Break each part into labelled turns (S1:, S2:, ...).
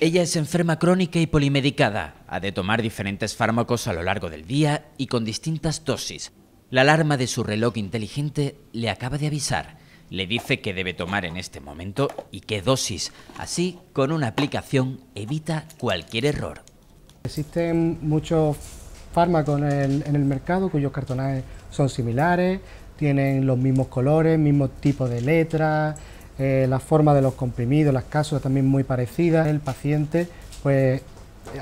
S1: Ella es enferma crónica y polimedicada. Ha de tomar diferentes fármacos a lo largo del día y con distintas dosis. La alarma de su reloj inteligente le acaba de avisar. Le dice qué debe tomar en este momento y qué dosis. Así, con una aplicación, evita cualquier error.
S2: Existen muchos fármacos en el, mercado cuyos cartonajes son similares, tienen los mismos colores, mismo tipo de letras eh, la forma de los comprimidos, las casos también muy parecidas. El paciente, pues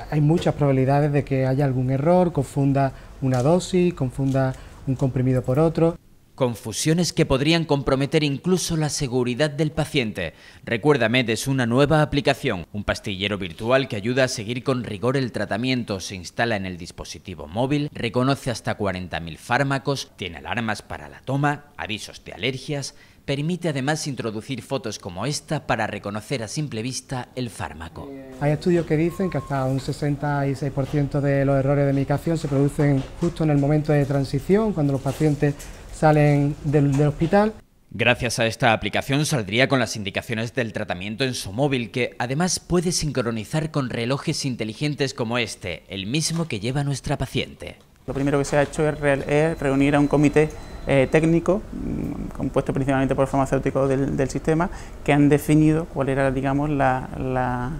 S2: hay muchas probabilidades de que haya algún error, confunda una dosis, confunda un comprimido por otro.
S1: Confusiones que podrían comprometer incluso la seguridad del paciente. Recuérdame es una nueva aplicación, un pastillero virtual que ayuda a seguir con rigor el tratamiento, se instala en el dispositivo móvil, reconoce hasta 40.000 fármacos, tiene alarmas para la toma, avisos de alergias, permite además introducir fotos como esta para reconocer a simple vista el fármaco.
S2: Hay estudios que dicen que hasta un 66% de los errores de medicación se producen justo en el momento de transición, cuando los pacientes salen del, hospital.
S1: Gracias a esta aplicación saldría con las indicaciones del tratamiento en su móvil, que además puede sincronizar con relojes inteligentes como este, el mismo que lleva
S3: nuestra paciente. Lo primero que se ha hecho es, reunir a un comité eh, técnico, mm, compuesto principalmente por farmacéuticos del, sistema, que han definido cuál era digamos, la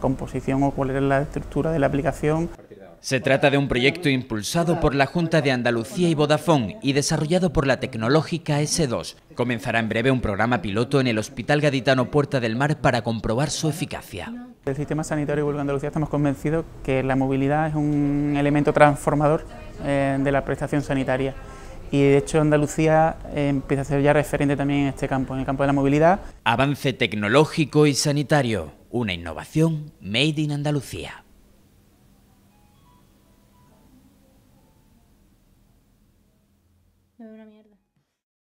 S3: composición o cuál era la estructura de la aplicación.
S1: Se trata de un proyecto impulsado por la Junta de Andalucía y Vodafone y desarrollado por la tecnológica S2. Comenzará en breve un programa piloto en el Hospital Gaditano Puerta del Mar para comprobar
S3: su eficacia. El sistema sanitario de Andalucía estamos convencidos que la movilidad es un elemento transformador eh, de la prestación sanitaria y de hecho Andalucía eh, empieza a ser ya referente también en este campo, en el campo de la movilidad.
S1: Avance tecnológico y sanitario, una innovación made in Andalucía.